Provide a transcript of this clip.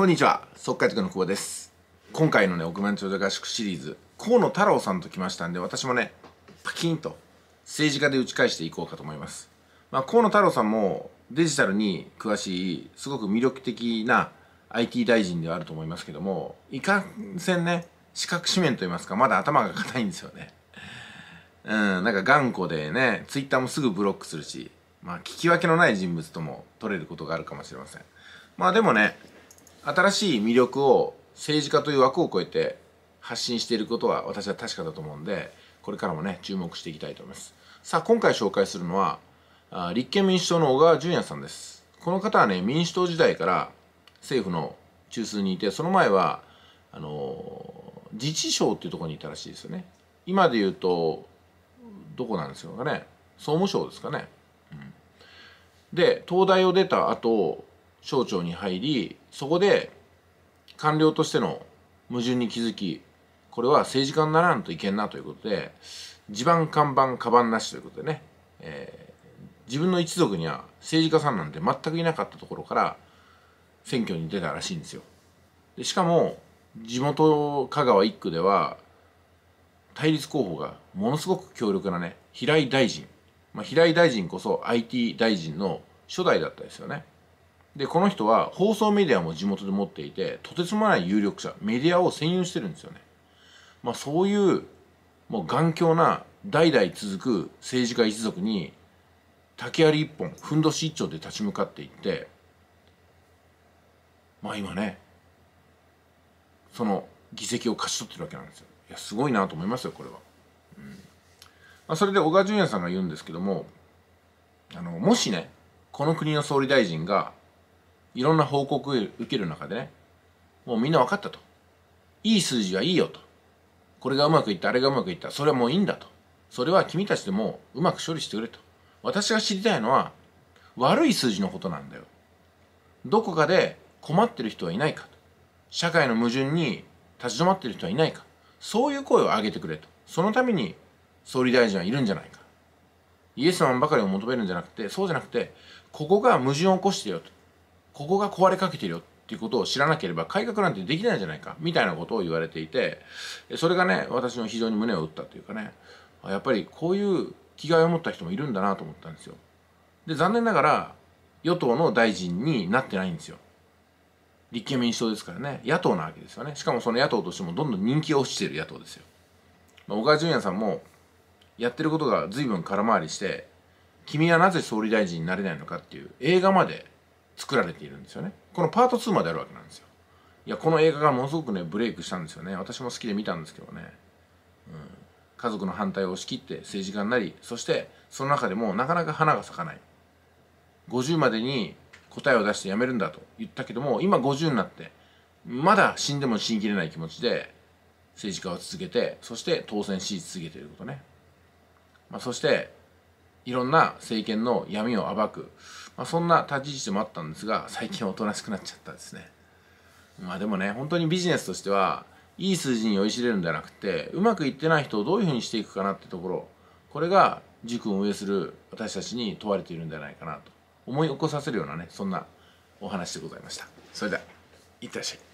こんにちは速解塾の久保です今回のね億万長者合宿シリーズ河野太郎さんと来ましたんで私もねパキンと政治家で打ち返していこうかと思います、まあ、河野太郎さんもデジタルに詳しいすごく魅力的な IT 大臣ではあると思いますけどもいかんせんね資格紙面といいますかまだ頭が硬いんですよねうんなんか頑固でねツイッターもすぐブロックするしまあ聞き分けのない人物とも取れることがあるかもしれませんまあでもね新しい魅力を政治家という枠を超えて発信していることは私は確かだと思うんでこれからもね注目していきたいと思いますさあ今回紹介するのは立憲民主党の小川淳也さんですこの方はね民主党時代から政府の中枢にいてその前はあの自治省っていうところにいたらしいですよね今で言うとどこなんですかね総務省ですかね、うん、で東大を出た後省庁に入りそこで官僚としての矛盾に気づきこれは政治家にならんといけんなということで地盤看板カバンなしということでね、えー、自分の一族には政治家さんなんて全くいなかったところから選挙に出たらしいんですよ。でしかも地元香川1区では対立候補がものすごく強力なね平井大臣、まあ、平井大臣こそ IT 大臣の初代だったですよね。でこの人は放送メディアも地元で持っていてとてつもない有力者メディアを占有してるんですよね、まあ、そういうもう頑強な代々続く政治家一族に竹槍一本ふんどし一丁で立ち向かっていってまあ今ねその議席を勝ち取ってるわけなんですよいやすごいなと思いますよこれは、うんまあ、それで小川淳也さんが言うんですけどもあのもしねこの国の総理大臣がいろんな報告を受ける中でね、もうみんな分かったと。いい数字はいいよと。これがうまくいった、あれがうまくいった、それはもういいんだと。それは君たちでもうまく処理してくれと。私が知りたいのは、悪い数字のことなんだよ。どこかで困ってる人はいないかと。社会の矛盾に立ち止まってる人はいないか。そういう声を上げてくれと。そのために総理大臣はいるんじゃないか。イエスマンばかりを求めるんじゃなくて、そうじゃなくて、ここが矛盾を起こしてよと。ここが壊れかけてるよっていうことを知らなければ改革なんてできないじゃないかみたいなことを言われていてそれがね私の非常に胸を打ったというかねやっぱりこういう気概を持った人もいるんだなと思ったんですよ。で残念ながら与党の大臣になってないんですよ。立憲民主党ですからね野党なわけですよねしかもその野党としてもどんどん人気が落ちてる野党ですよ、まあ、小川淳也さんもやってることが随分空回りして君はなぜ総理大臣になれないのかっていう映画まで作られているんですよねこのパート2まであるわけなんですよいやこの映画がものすごくねブレイクしたんですよね私も好きで見たんですけどね、うん、家族の反対を押し切って政治家になりそしてその中でもなかなか花が咲かない50までに答えを出して辞めるんだと言ったけども今50になってまだ死んでも死にきれない気持ちで政治家を続けてそして当選し続けていることね、まあ、そしていろんな政権の闇を暴く、まあ、そんな立ち位置もあったんですが最近おとなしくなっちゃったですねまあでもね本当にビジネスとしてはいい数字に酔いしれるんじゃなくてうまくいってない人をどういうふうにしていくかなってところこれが塾を運営する私たちに問われているんじゃないかなと思い起こさせるようなねそんなお話でございましたそれではいってらっしゃい